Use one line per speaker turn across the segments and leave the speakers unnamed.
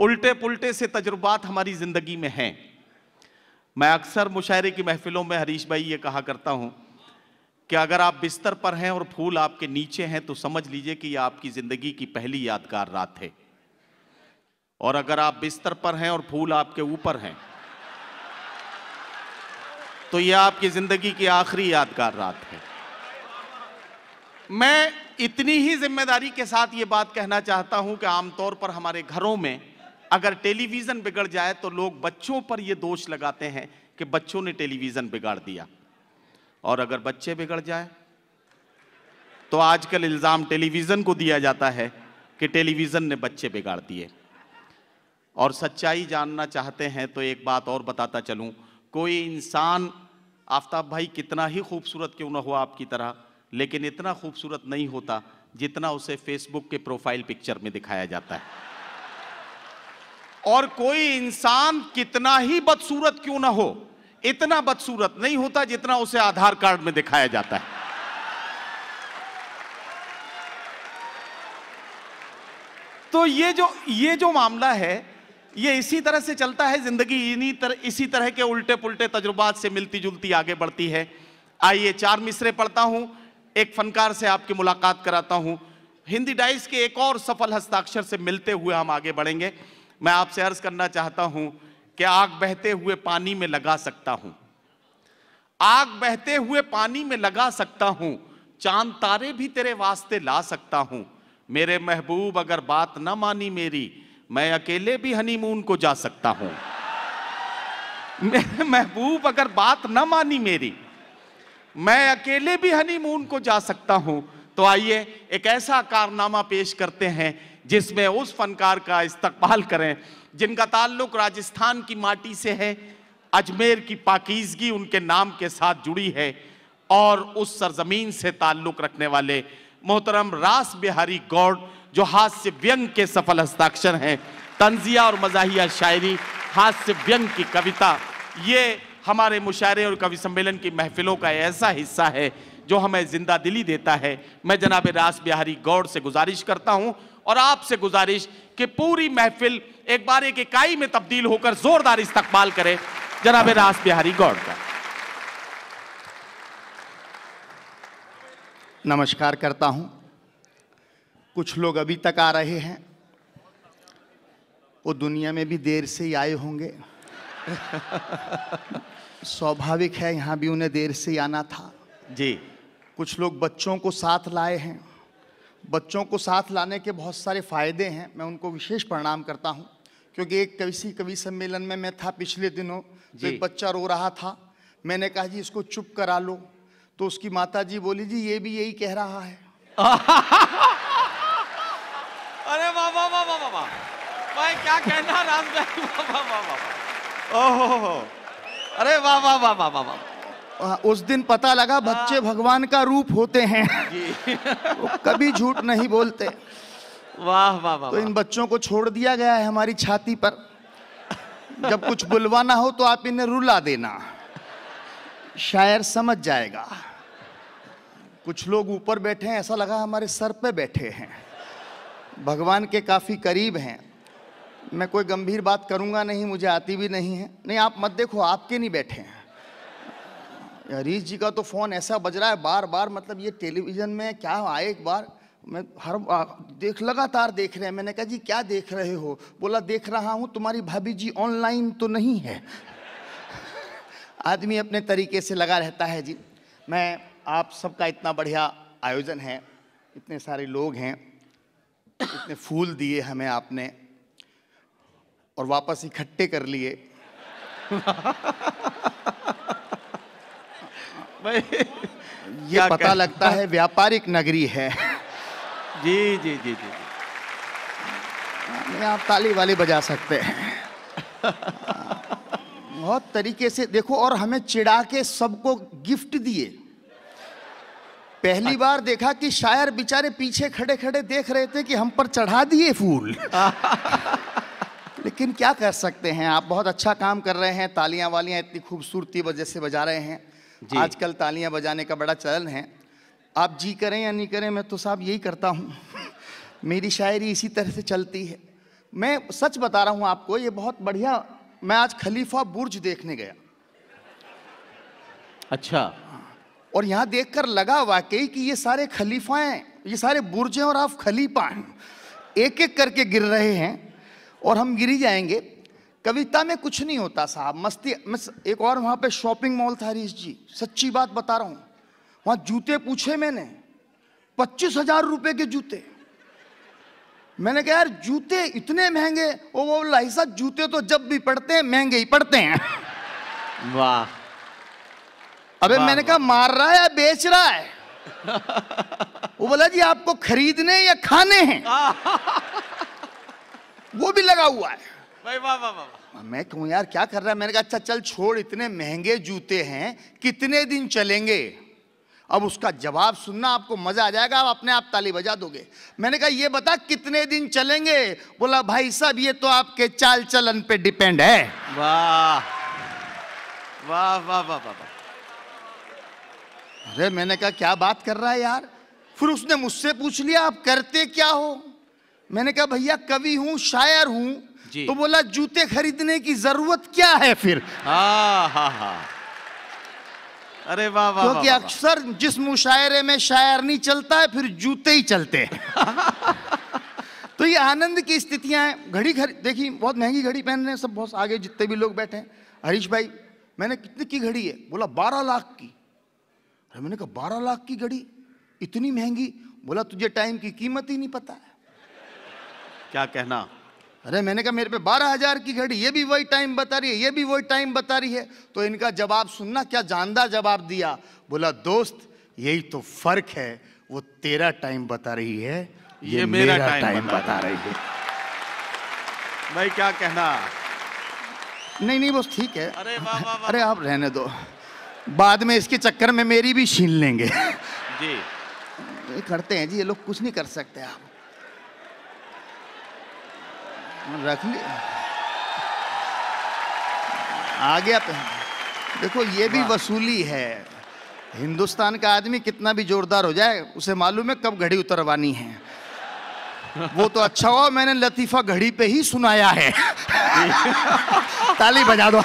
उल्टे पुलटे से तजुर्बात हमारी ज़िंदगी में हैं मैं अक्सर मुशायरे की महफिलों में हरीश भाई ये कहा करता हूं कि अगर आप बिस्तर पर हैं और फूल आपके नीचे हैं तो समझ लीजिए कि यह आपकी ज़िंदगी की पहली यादगार रात है और अगर आप बिस्तर पर हैं और फूल आपके ऊपर हैं तो यह आपकी ज़िंदगी की आखिरी यादगार रात है मैं इतनी ही जिम्मेदारी के साथ ये बात कहना चाहता हूं कि आमतौर पर हमारे घरों में अगर टेलीविज़न बिगड़ जाए तो लोग बच्चों पर यह दोष लगाते हैं कि बच्चों ने टेलीविज़न बिगाड़ दिया और अगर बच्चे बिगड़ जाए तो आजकल इल्ज़ाम टेलीविज़न को दिया जाता है कि टेलीविज़न ने बच्चे बिगाड़ दिए और सच्चाई जानना चाहते हैं तो एक बात और बताता चलूं कोई इंसान आफ्ताब भाई कितना ही खूबसूरत क्यों ना हुआ आपकी तरह लेकिन इतना खूबसूरत नहीं होता जितना उसे फेसबुक के प्रोफाइल पिक्चर में दिखाया जाता है और कोई इंसान कितना ही बदसूरत क्यों ना हो इतना बदसूरत नहीं होता जितना उसे आधार कार्ड में दिखाया जाता है तो ये जो ये जो मामला है ये इसी तरह से चलता है जिंदगी इन्हीं तरह इसी तरह के उल्टे पुल्टे तजुर्बात से मिलती जुलती आगे बढ़ती है आइए चार मिसरे पढ़ता हूं एक फनकार से आपकी मुलाकात कराता हूं हिंदी डाइस के एक और सफल हस्ताक्षर से मिलते हुए हम आगे बढ़ेंगे मैं आपसे अर्ज करना चाहता हूं कि आग बहते हुए पानी में लगा सकता हूं आग बहते हुए पानी में लगा सकता हूं चांद तारे भी तेरे वास्ते ला सकता हूं मेरे महबूब अगर बात ना मानी मेरी मैं अकेले भी हनीमून को जा सकता हूं मेरे महबूब अगर बात ना मानी मेरी मैं अकेले भी हनीमून को जा सकता हूं तो आइए एक ऐसा कारनामा पेश करते हैं जिसमें उस फनकार का इस्तकबाल करें जिनका ताल्लुक राजस्थान की माटी से है अजमेर की पाकिजगी उनके नाम के साथ जुड़ी है और उस सरजमीन से ताल्लुक रखने वाले मोहतरम रास बिहारी गौड़ जो हास्य व्यंग के सफल हस्ताक्षर हैं तंजिया और मजाहिया शायरी हास्य व्यंग की कविता ये हमारे मुशायरे और कवि सम्मेलन की महफिलों का ऐसा हिस्सा है जो हमें जिंदा दिली देता है मैं जनाब रास बिहारी गौड़ से गुजारिश करता हूँ और आपसे गुजारिश कि पूरी महफिल एक बार एक इकाई में तब्दील होकर जोरदार इस्तकबाल करे जनाब रास बिहारी गौड़ का
नमस्कार करता हूं कुछ लोग अभी तक आ रहे हैं वो दुनिया में भी देर से ही आए होंगे स्वाभाविक है यहाँ भी उन्हें देर से आना था जी कुछ लोग बच्चों को साथ लाए हैं बच्चों को साथ लाने के बहुत सारे फ़ायदे हैं मैं उनको विशेष प्रणाम करता हूँ क्योंकि एक कवि कवि सम्मेलन में मैं था पिछले दिनों तो एक बच्चा रो रहा था मैंने कहा जी इसको चुप करा लो तो उसकी माता जी बोली जी ये भी यही कह रहा है
अरे वाह वाह वाह वाह वाह भाई क्या कहना राम भाई ओहो अरे वाह वाह वाह वाह वाह
उस दिन पता लगा हाँ। बच्चे भगवान का रूप होते हैं वो कभी झूठ नहीं बोलते
वाह वाह वाह तो इन
बच्चों को छोड़ दिया गया है हमारी छाती पर जब कुछ बुलवाना हो तो आप इन्हें रुला देना शायर समझ जाएगा कुछ लोग ऊपर बैठे हैं ऐसा लगा हमारे सर पे बैठे हैं भगवान के काफ़ी करीब हैं मैं कोई गंभीर बात करूंगा नहीं मुझे आती भी नहीं है नहीं आप मत देखो आपके नहीं बैठे हैं हरीश जी का तो फ़ोन ऐसा बज रहा है बार बार मतलब ये टेलीविज़न में क्या आए एक बार मैं हर देख लगातार देख रहे हैं मैंने कहा जी क्या देख रहे हो बोला देख रहा हूँ तुम्हारी भाभी जी ऑनलाइन तो नहीं है आदमी अपने तरीके से लगा रहता है जी मैं आप सबका इतना बढ़िया आयोजन है इतने सारे लोग हैं इतने फूल दिए हमें आपने और वापस इकट्ठे कर लिए ये पता लगता है व्यापारिक नगरी है
जी जी जी जी
आप ताली वाली बजा सकते हैं बहुत तरीके से देखो और हमें चिड़ा के सबको गिफ्ट दिए पहली बार देखा कि शायर बेचारे पीछे खड़े खड़े देख रहे थे कि हम पर चढ़ा दिए फूल लेकिन क्या कर सकते हैं आप बहुत अच्छा काम कर रहे हैं तालियां वालियां इतनी खूबसूरती वजह से बजा रहे हैं आजकल तालियां बजाने का बड़ा चलन है आप जी करें या नहीं करें मैं तो साहब यही करता हूँ मेरी शायरी इसी तरह से चलती है मैं सच बता रहा हूँ आपको ये बहुत बढ़िया मैं आज खलीफा बुर्ज देखने गया अच्छा और यहाँ देखकर लगा वाकई कि ये सारे खलीफाएं ये सारे बुर्ज हैं और आप खलीफा हैं एक एक करके गिर रहे हैं और हम गिरी जाएंगे कविता में कुछ नहीं होता साहब मस्ती मस, एक और वहां पे शॉपिंग मॉल था हरीश जी सच्ची बात बता रहा हूँ वहां जूते पूछे मैंने पच्चीस हजार रुपए के जूते मैंने कहा यार जूते इतने महंगे वो वो लाइसा जूते तो जब भी पड़ते हैं महंगे ही पड़ते हैं
वाह अबे वा, मैंने कहा
मार रहा है या बेच रहा है वो बोला जी आपको खरीदने या खाने हैं वो भी लगा हुआ है
भाई वाह वाह वाह
मैं कहूँ यार क्या कर रहा है मैंने कहा अच्छा चल छोड़ इतने महंगे जूते हैं कितने दिन चलेंगे अब उसका जवाब सुनना आपको मजा आ जाएगा आप अपने आप ताली बजा दोगे मैंने कहा ये बता कितने दिन चलेंगे बोला भाई साहब ये तो आपके चाल चलन पे डिपेंड है वाह वाह वाह वाह वाह अरे मैंने कहा क्या बात कर रहा है यार फिर उसने मुझसे पूछ लिया आप करते क्या हो मैंने कहा भैया कवि हूं शायर हूं तो बोला जूते खरीदने की जरूरत क्या है फिर
हा हा अरे वाह वाह क्योंकि अक्सर
जिस मुशायरे में शायर नहीं चलता है फिर जूते ही चलते हैं तो ये आनंद की स्थितियां हैं घड़ी घर देखी बहुत महंगी घड़ी पहन रहे हैं सब बहुत आगे जितने भी लोग बैठे हैं हरीश भाई मैंने कितने की घड़ी है बोला बारह लाख की अरे मैंने कहा बारह लाख की घड़ी इतनी महंगी बोला तुझे टाइम की कीमत ही नहीं पता है क्या कहना अरे मैंने कहा मेरे पे बारह हजार की घड़ी ये भी वही टाइम बता रही है ये भी वही टाइम बता रही है तो इनका जवाब सुनना क्या जानदार जवाब दिया बोला दोस्त यही तो फर्क है वो तेरा टाइम बता रही है ये, ये मेरा, मेरा टाइम, टाइम बता, बता रही है भाई क्या कहना नहीं नहीं बस ठीक है अरे वाह वाह अरे आप रहने दो बाद में इसके चक्कर में मेरी भी छीन लेंगे जी करते हैं जी ये लोग कुछ नहीं कर सकते आप रख ली आ गया देखो ये भी वसूली है हिंदुस्तान का आदमी कितना भी जोरदार हो जाए उसे मालूम है कब घड़ी उतरवानी है वो तो अच्छा हुआ मैंने लतीफा घड़ी पे ही सुनाया है ताली बजा दो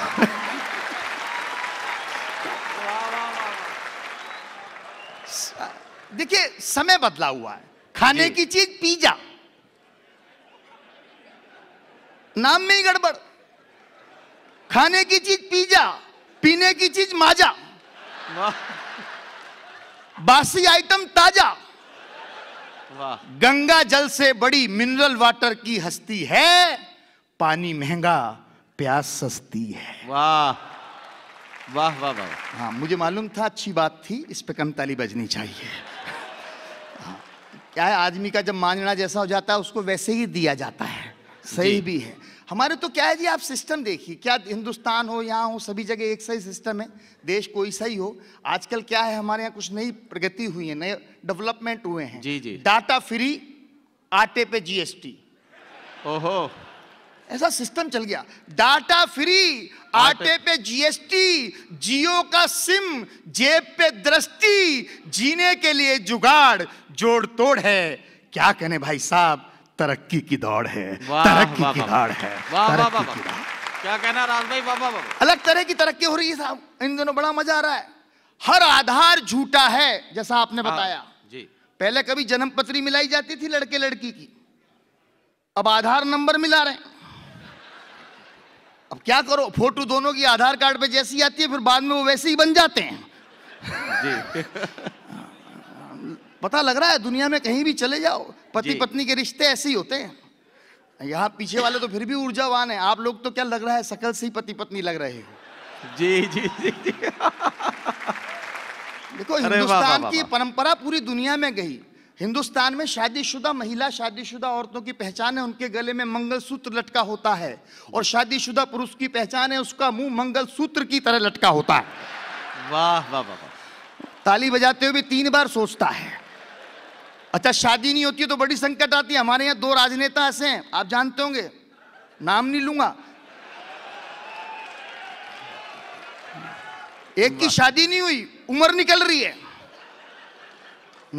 देखिए समय बदला हुआ है खाने की चीज पिज्जा नाम में ही गड़बड़ खाने की चीज पिज्जा पीने की चीज माजा बासी आइटम ताजा गंगा जल से बड़ी मिनरल वाटर की हस्ती है पानी महंगा प्यास सस्ती है वाह वाह वाह वाह हाँ मुझे मालूम था अच्छी बात थी इस पे कम ताली बजनी चाहिए हाँ, क्या है आदमी का जब मानना जैसा हो जाता है उसको वैसे ही दिया जाता है सही भी है हमारे तो क्या है जी आप सिस्टम देखिए क्या हिंदुस्तान हो यहाँ हो सभी जगह एक सही सिस्टम है देश कोई सही हो आजकल क्या है हमारे यहाँ कुछ नई प्रगति हुई है नए डेवलपमेंट हुए हैं जी जी डाटा फ्री आटे पे जीएसटी ओहो ऐसा सिस्टम चल गया डाटा फ्री आटे पे जीएसटी जियो का सिम जेब पे दृष्टि जीने के लिए जुगाड़ जोड़ तोड़ है क्या कहने भाई साहब तरक्की की दौड़ है तरक्की की दौड़ है
क्या कहना राज भाई बाबा बाबा
अलग तरह की तरक्की हो रही है साहब इन दिनों बड़ा मजा आ रहा है हर आधार झूठा है जैसा आपने हाँ, बताया जी पहले कभी जन्म पत्री मिलाई जाती थी लड़के लड़की की अब आधार नंबर मिला रहे अब क्या करो फोटो दोनों की आधार कार्ड पे जैसी आती है फिर बाद में वो वैसे ही बन जाते हैं जी पता लग रहा है दुनिया में कहीं भी चले जाओ पति पत्नी के रिश्ते ऐसे ही होते हैं यहाँ पीछे वाले तो फिर भी ऊर्जावान है आप लोग तो क्या लग रहा है सकल से ही पति पत्नी लग रहे हो जी जी जी, जी। देखो हिंदुस्तान की परंपरा पूरी दुनिया में गई हिंदुस्तान में शादीशुदा महिला शादीशुदा औरतों की पहचान है उनके गले में मंगलसूत्र लटका होता है और शादीशुदा पुरुष की पहचान है उसका मुंह मंगलसूत्र की तरह लटका होता है
वाह वाह वाह
ताली बजाते हुए भी तीन बार सोचता है अच्छा शादी नहीं होती है तो बड़ी संकट आती है हमारे यहाँ दो राजनेता ऐसे हैं आप जानते होंगे नाम नहीं लूंगा एक की शादी नहीं हुई उम्र निकल रही है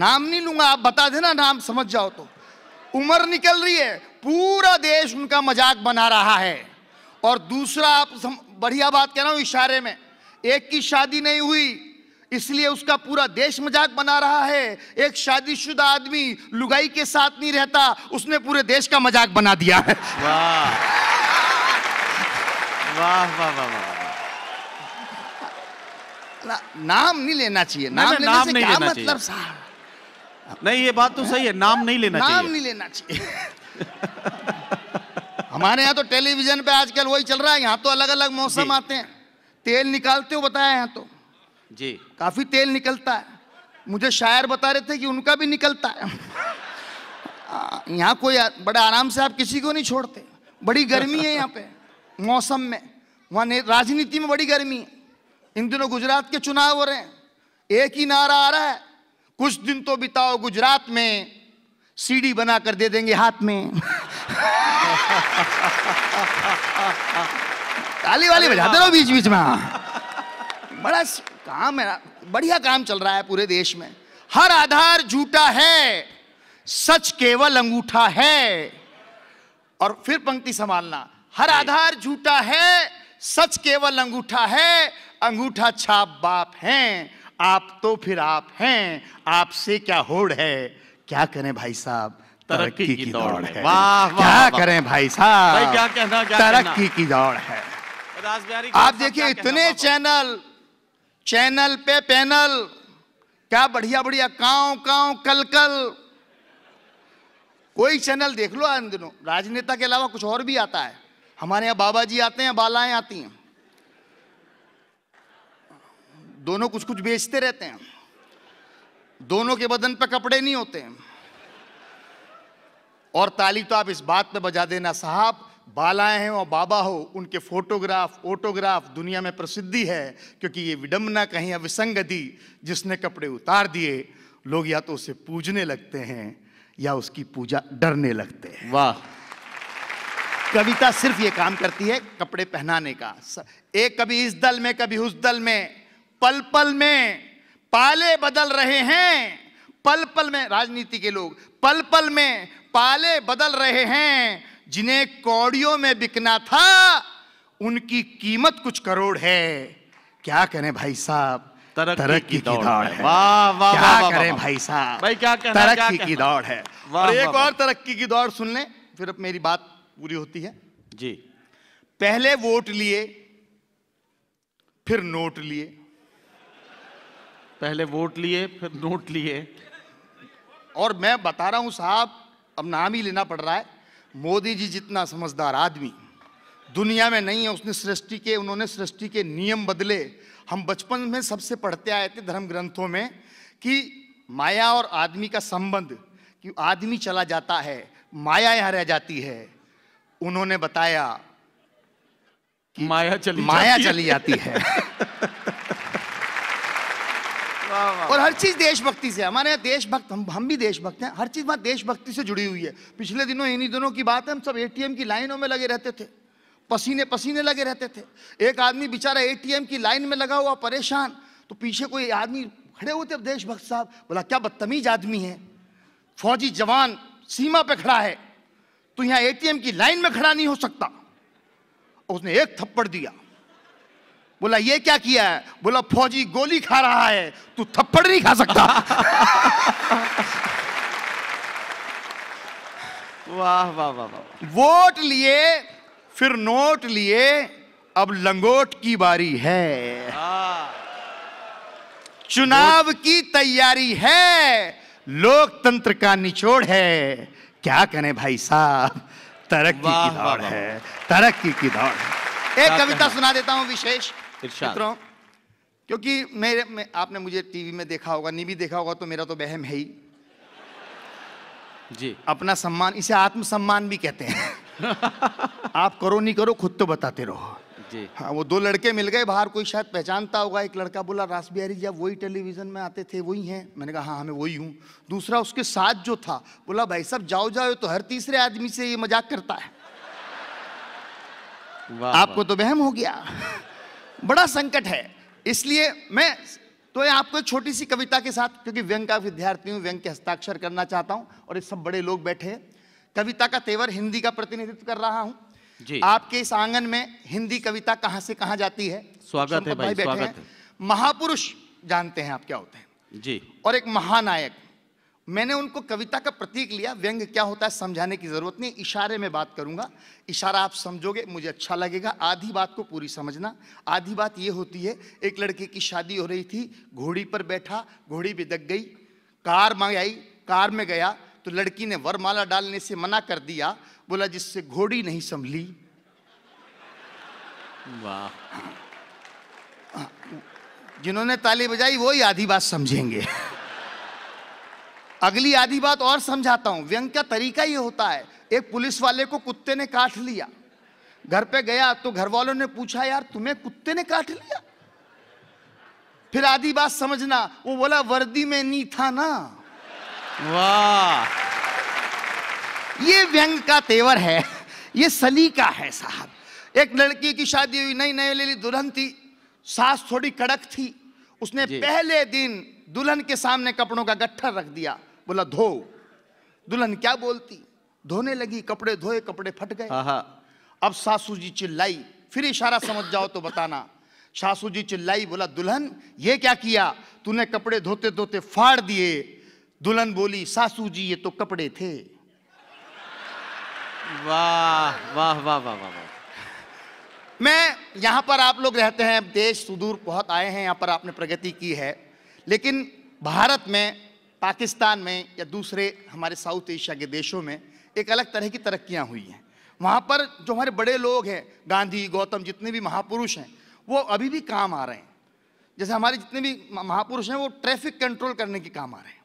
नाम नहीं लूंगा आप बता देना नाम समझ जाओ तो उम्र निकल रही है पूरा देश उनका मजाक बना रहा है और दूसरा आप सम, बढ़िया बात कह रहा हूं इशारे में एक की शादी नहीं हुई इसलिए उसका पूरा देश मजाक बना रहा है एक शादीशुदा आदमी लुगाई के साथ नहीं रहता उसने पूरे देश का मजाक बना दिया है वाह वाह वाह वाह ना, नाम नहीं लेना चाहिए नाम, लेने नाम से नहीं क्या लेना मतलब साहब नहीं ये बात तो सही है नाम नहीं लेना नाम चाहिए। नहीं लेना चाहिए हमारे यहाँ तो टेलीविजन पे आजकल वही चल रहा है यहाँ तो अलग अलग मौसम आते हैं तेल निकालते हो बताया यहाँ तो जी काफी तेल निकलता है मुझे शायर बता रहे थे कि उनका भी निकलता है यहाँ कोई बड़े आराम से आप किसी को नहीं छोड़ते बड़ी गर्मी है यहाँ पे मौसम में वहाँ राजनीति में बड़ी गर्मी है इन दिनों गुजरात के चुनाव हो रहे हैं एक ही नारा आ रहा है कुछ दिन तो बिताओ गुजरात में सीडी बना कर दे देंगे हाथ में ताली वाली बजाते रहो बीच बीच में हाँ। बड़ा काम है बढ़िया काम चल रहा है पूरे देश में हर आधार झूठा है सच केवल अंगूठा है और फिर पंक्ति संभालना हर आधार झूठा है सच केवल अंगूठा है अंगूठा छाप बाप हैं आप तो फिर आप हैं आपसे क्या होड़ है क्या करें भाई साहब तरक्की की, की दौड़ है वाह वाह क्या करें भाई साहब क्या कहना तरक्की की दौड़ है आप देखिए इतने चैनल चैनल पे पैनल क्या बढ़िया बढ़िया काव काव कल कल कोई चैनल देख लो इन दिनों राजनेता के अलावा कुछ और भी आता है हमारे यहाँ बाबा जी आते हैं बालाएं आती हैं दोनों कुछ कुछ बेचते रहते हैं दोनों के बदन पे कपड़े नहीं होते हैं और ताली तो आप इस बात पे बजा देना साहब बालाएं हैं और बाबा हो उनके फोटोग्राफ ऑटोग्राफ दुनिया में प्रसिद्धि है क्योंकि ये विडम्बना कहीं अविसंगति जिसने कपड़े उतार दिए लोग या तो उसे पूजने लगते हैं या उसकी पूजा डरने लगते हैं वाह कविता सिर्फ ये काम करती है कपड़े पहनाने का एक कभी इस दल में कभी उस दल में पल पल में पाले बदल रहे हैं पल पल में राजनीति के लोग पल पल में पाले बदल रहे हैं जिन्हें कौड़ियों में बिकना था उनकी कीमत कुछ करोड़ है क्या करें भाई साहब तरक्की, तरक्की की दौड़, दौड़ है वाह वाह क्या वा, करें भाई साहब भाई क्या करें तरक्की क्या की दौड़ है और एक और तरक्की की दौड़ सुन लें फिर अब मेरी बात पूरी होती है जी पहले वोट लिए फिर नोट लिए पहले वोट लिए फिर नोट लिए और मैं बता रहा हूं साहब अब नाम ही लेना पड़ रहा है मोदी जी जितना समझदार आदमी दुनिया में नहीं है उसने सृष्टि के उन्होंने सृष्टि के नियम बदले हम बचपन में सबसे पढ़ते आए थे धर्म ग्रंथों में कि माया और आदमी का संबंध कि आदमी चला जाता है माया यहाँ रह जाती है उन्होंने बताया
कि माया चली माया जाती चली जाती है
हाँ। और हर चीज देशभक्ति से हमारे यहाँ देशभक्त हम हम भी देशभक्त हैं हर चीज वहाँ देशभक्ति से जुड़ी हुई है पिछले दिनों इन्हीं दिनों की बात है हम सब एटीएम की लाइनों में लगे रहते थे पसीने पसीने लगे रहते थे एक आदमी बेचारा एटीएम की लाइन में लगा हुआ परेशान तो पीछे कोई आदमी खड़े हुए थे देशभक्त साहब बोला क्या बदतमीज आदमी है फौजी जवान सीमा पे खड़ा है तो यहाँ एटीएम की लाइन में खड़ा नहीं हो सकता उसने एक थप्पड़ दिया बोला ये क्या किया है बोला फौजी गोली खा रहा है तू थप्पड़ नहीं खा सकता
वाह वाह वाह वाह
वोट लिए फिर नोट लिए अब लंगोट की बारी है हाँ। चुनाव की तैयारी है लोकतंत्र का निचोड़ है क्या करें भाई साहब तरक्की की दौड़ है तरक्की की दौड़ है एक कविता सुना देता हूं विशेष मित्रों क्योंकि मेरे में, आपने मुझे टीवी में देखा होगा नहीं भी देखा होगा तो मेरा तो बहम है ही जी अपना सम्मान इसे आत्मसम्मान भी कहते हैं आप करो नहीं करो खुद तो बताते रहो जी हाँ वो दो लड़के मिल गए बाहर कोई शायद पहचानता होगा एक लड़का बोला रास बिहारी जी वही टेलीविजन में आते थे वही हैं मैंने कहा हाँ हमें हाँ, वही हूँ दूसरा उसके साथ जो था बोला भाई साहब जाओ जाओ तो हर तीसरे आदमी से ये मजाक करता है आपको तो बहम हो गया बड़ा संकट है इसलिए मैं तो ये आपको छोटी सी कविता के साथ क्योंकि व्यंग का विद्यार्थी हूँ व्यंग के हस्ताक्षर करना चाहता हूँ और ये सब बड़े लोग बैठे हैं कविता का तेवर हिंदी का प्रतिनिधित्व कर रहा हूँ आपके इस आंगन में हिंदी कविता कहाँ से कहाँ जाती है स्वागत है भाई, भाई स्वागत है। महापुरुष जानते हैं आप क्या होते हैं जी और एक महानायक मैंने उनको कविता का प्रतीक लिया व्यंग क्या होता है समझाने की ज़रूरत नहीं इशारे में बात करूंगा इशारा आप समझोगे मुझे अच्छा लगेगा आधी बात को पूरी समझना आधी बात ये होती है एक लड़के की शादी हो रही थी घोड़ी पर बैठा घोड़ी बिदक गई कार मंगाई कार में गया तो लड़की ने वरमाला डालने से मना कर दिया बोला जिससे घोड़ी नहीं संभली वाह जिन्होंने ताली बजाई ही आधी बात समझेंगे अगली आधी बात और समझाता हूं व्यंग का तरीका ये होता है एक पुलिस वाले को कुत्ते ने काट लिया घर पे गया तो घर वालों ने पूछा यार तुम्हें कुत्ते ने काट लिया फिर आधी बात समझना वो बोला वर्दी में नहीं था ना
वाह
ये व्यंग का तेवर है ये सलीका है साहब एक लड़की की शादी हुई नई नई ले दुल्हन थी सास थोड़ी कड़क थी उसने पहले दिन दुल्हन के सामने कपड़ों का गट्ठर रख दिया बोला धो दुल्हन क्या बोलती धोने लगी कपड़े धोए कपड़े फट गए अब सासू जी चिल्लाई फिर इशारा समझ जाओ तो बताना सासू जी चिल्लाई बोला दुल्हन ये क्या किया तूने कपड़े धोते धोते फाड़ दिए दुल्हन बोली सासू जी ये तो कपड़े थे
वाह वाह वाह वाह वाह
मैं यहां पर आप लोग रहते हैं देश सुदूर बहुत आए हैं यहां पर आपने प्रगति की है लेकिन भारत में पाकिस्तान में या दूसरे हमारे साउथ एशिया के देशों में एक अलग तरह की तरक्याँ हुई हैं वहाँ पर जो हमारे बड़े लोग हैं गांधी गौतम जितने भी महापुरुष हैं वो अभी भी काम आ रहे हैं जैसे हमारे जितने भी महापुरुष हैं वो ट्रैफिक कंट्रोल करने के काम आ रहे हैं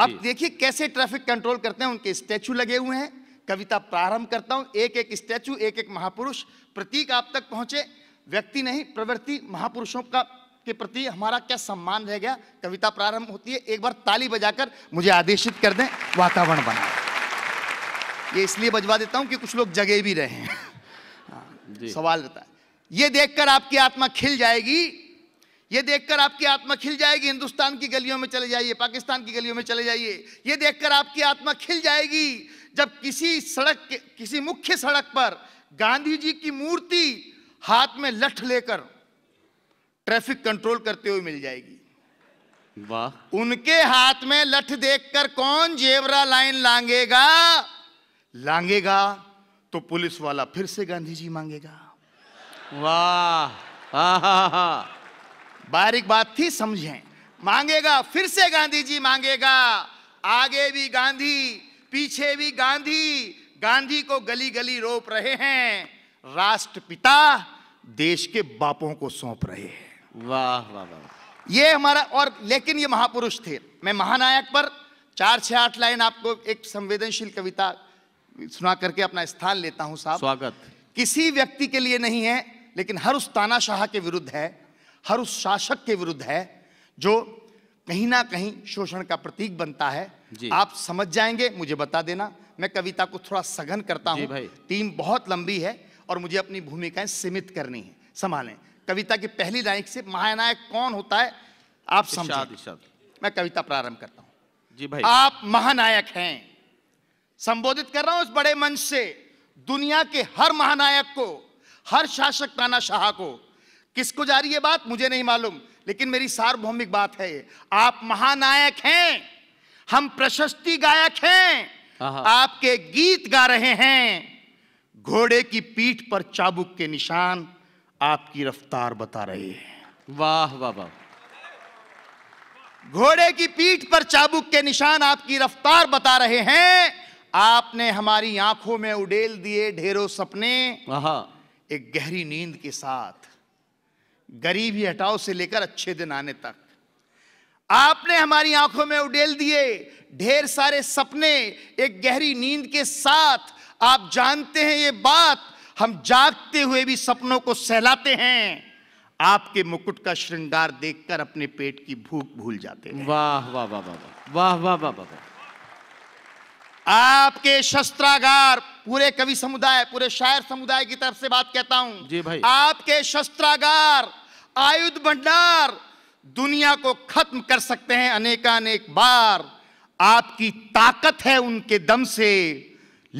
अब देखिए कैसे ट्रैफिक कंट्रोल करते हैं उनके स्टैचू लगे हुए हैं कविता प्रारंभ करता हूं एक एक स्टैचू एक एक महापुरुष प्रतीक आप तक पहुंचे व्यक्ति नहीं प्रवृत्ति महापुरुषों का के प्रति हमारा क्या सम्मान रह गया कविता प्रारंभ होती है एक बार ताली बजाकर मुझे आदेशित कर दें वातावरण बना ये इसलिए बजवा देता हूं कि कुछ लोग जगे भी रहे हैं हाँ, सवाल रहता है ये देखकर आपकी आत्मा खिल जाएगी ये देखकर आपकी आत्मा खिल जाएगी हिंदुस्तान की गलियों में चले जाइए पाकिस्तान की गलियों में चले जाइए ये देखकर आपकी आत्मा खिल जाएगी जब किसी सड़क के किसी मुख्य सड़क पर गांधी जी की मूर्ति हाथ में लठ लेकर ट्रैफिक कंट्रोल करते हुए मिल जाएगी वाह उनके हाथ में लठ देखकर कौन जेवरा लाइन लांगेगा लांगेगा तो पुलिस वाला फिर से गांधी जी मांगेगा वाह बारीक बात थी समझें मांगेगा फिर से गांधी जी मांगेगा आगे भी गांधी पीछे भी गांधी गांधी को गली गली रोप रहे हैं राष्ट्रपिता देश के बापों को सौंप रहे हैं वाह वाह वाह ये हमारा और लेकिन ये महापुरुष थे मैं महानायक पर चार छह आठ लाइन आपको एक संवेदनशील कविता सुना करके अपना स्थान लेता हूँ साहब स्वागत किसी व्यक्ति के लिए नहीं है लेकिन हर उस तानाशाह के विरुद्ध है हर उस शासक के विरुद्ध है जो कहीं ना कहीं शोषण का प्रतीक बनता है आप समझ जाएंगे मुझे बता देना मैं कविता को थोड़ा सघन करता हूँ टीम बहुत लंबी है और मुझे अपनी भूमिकाएं सीमित करनी है संभालें कविता की पहली लाइन से महानायक कौन होता है आप समझ मैं कविता प्रारंभ करता हूं जी भाई आप महानायक हैं संबोधित कर रहा हूं इस बड़े मंच से दुनिया के हर महानायक को हर शासक ताना शाह को किसको जा रही है बात मुझे नहीं मालूम लेकिन मेरी सार्वभौमिक बात है आप महानायक हैं हम प्रशस्ति गायक हैं आपके गीत गा रहे हैं घोड़े की पीठ पर चाबुक के निशान आपकी रफ्तार बता रहे हैं वाह वाह वाह घोड़े की पीठ पर चाबुक के निशान आपकी रफ्तार बता रहे हैं आपने हमारी आंखों में उडेल दिए ढेरों सपने एक गहरी नींद के साथ गरीबी हटाओ से लेकर अच्छे दिन आने तक आपने हमारी आंखों में उडेल दिए ढेर सारे सपने एक गहरी नींद के साथ आप जानते हैं ये बात हम जागते हुए भी सपनों को सहलाते हैं आपके मुकुट का श्रृंगार देखकर अपने पेट की भूख भूल जाते हैं वाह वाह वाह वाह वाह वाह वाह वाह आपके शस्त्रागार पूरे कवि समुदाय पूरे शायर समुदाय की तरफ से बात कहता हूं जी भाई आपके शस्त्रागार आयुध भंडार दुनिया को खत्म कर सकते हैं अनेकानेक बार आपकी ताकत है उनके दम से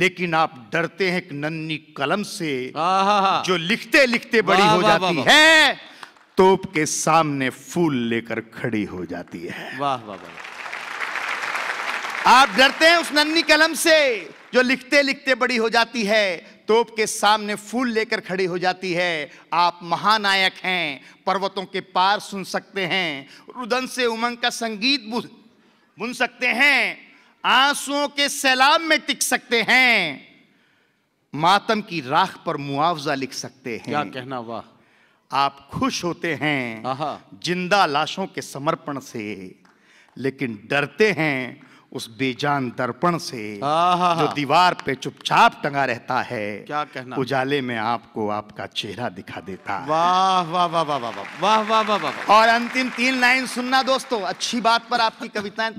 लेकिन आप डरते हैं एक नन्नी कलम से जो लिखते लिखते बड़ी हो जाती है तोप के सामने फूल लेकर खड़ी हो जाती है वाह वाह वाह आप डरते हैं उस नन्नी कलम से जो लिखते लिखते बड़ी हो जाती है तोप के सामने फूल लेकर खड़ी हो जाती है आप महानायक हैं पर्वतों के पार सुन सकते हैं रुदन से उमंग का संगीत बुन सकते हैं आंसुओं के सैलाब में टिक सकते हैं मातम की राख पर मुआवजा लिख सकते हैं क्या कहना वाह आप खुश होते हैं जिंदा लाशों के समर्पण से लेकिन डरते हैं उस बेजान दर्पण से जो दीवार पे चुपचाप टंगा रहता है क्या कहना उजाले में आपको आपका चेहरा दिखा देता है वाह वाह वाह वाह वाह वाह वाह वाह वाह और अंतिम तीन लाइन सुनना दोस्तों अच्छी बात पर आपकी कविताएं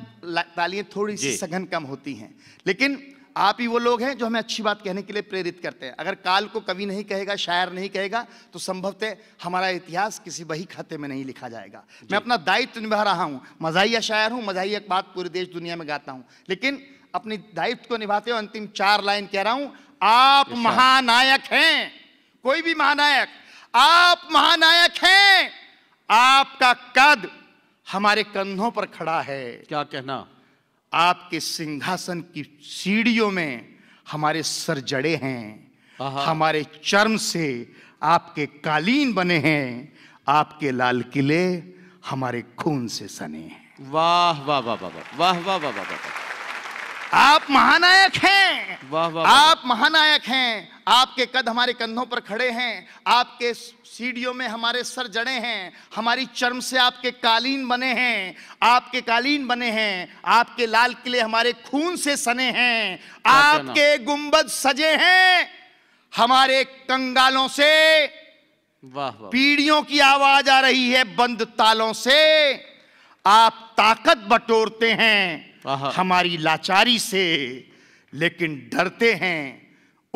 तालियां थोड़ी सी सघन कम होती हैं लेकिन आप ही वो लोग हैं जो हमें अच्छी बात कहने के लिए प्रेरित करते हैं अगर काल को कवि नहीं कहेगा शायर नहीं कहेगा तो संभवतः हमारा इतिहास किसी वही खाते में नहीं लिखा जाएगा मैं अपना दायित्व निभा रहा हूँ मजाहिया शायर हूँ मजाहिया बात पूरे देश दुनिया में गाता हूँ लेकिन अपनी दायित्व को निभाते हुए अंतिम चार लाइन कह रहा हूँ आप महानायक हैं कोई भी महानायक आप महानायक हैं आपका कद हमारे कंधों पर खड़ा है क्या कहना आपके सिंहासन की सीढ़ियों में हमारे सर जड़े हैं हमारे चर्म से आपके कालीन बने हैं आपके लाल किले हमारे खून से सने हैं वाह वाह वाह वाह वाह वाह वाह वाह वाह आप महानायक हैं वाह वाह आप महानायक हैं आपके कद हमारे कंधों पर खड़े हैं आपके सीढ़ियों में हमारे सर जड़े हैं हमारी चर्म से आपके कालीन बने हैं आपके कालीन बने हैं आपके लाल किले हमारे खून से सने हैं आपके गुंबद सजे हैं हमारे कंगालों से
वाह पीढ़ियों
की आवाज आ रही है बंद तालों से आप ताकत बटोरते हैं हमारी लाचारी से लेकिन डरते हैं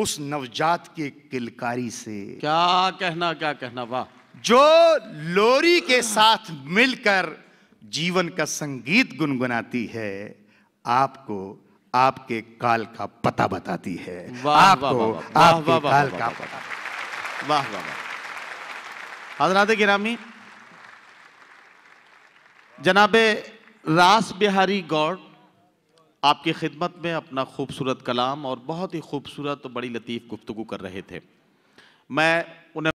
उस नवजात के किलकारी से क्या कहना क्या कहना वाह जो लोरी के साथ मिलकर जीवन का संगीत गुनगुनाती है आपको आपके काल का पता बताती है आपको आपके काल का पता
वाह वाह वाह हजरात गिरामी जनाबे रास बिहारी गौड़ आपकी खिदमत में अपना खूबसूरत कलाम और बहुत ही खूबसूरत बड़ी लतीफ़ गुफ्तु कर रहे थे मैं उन्हें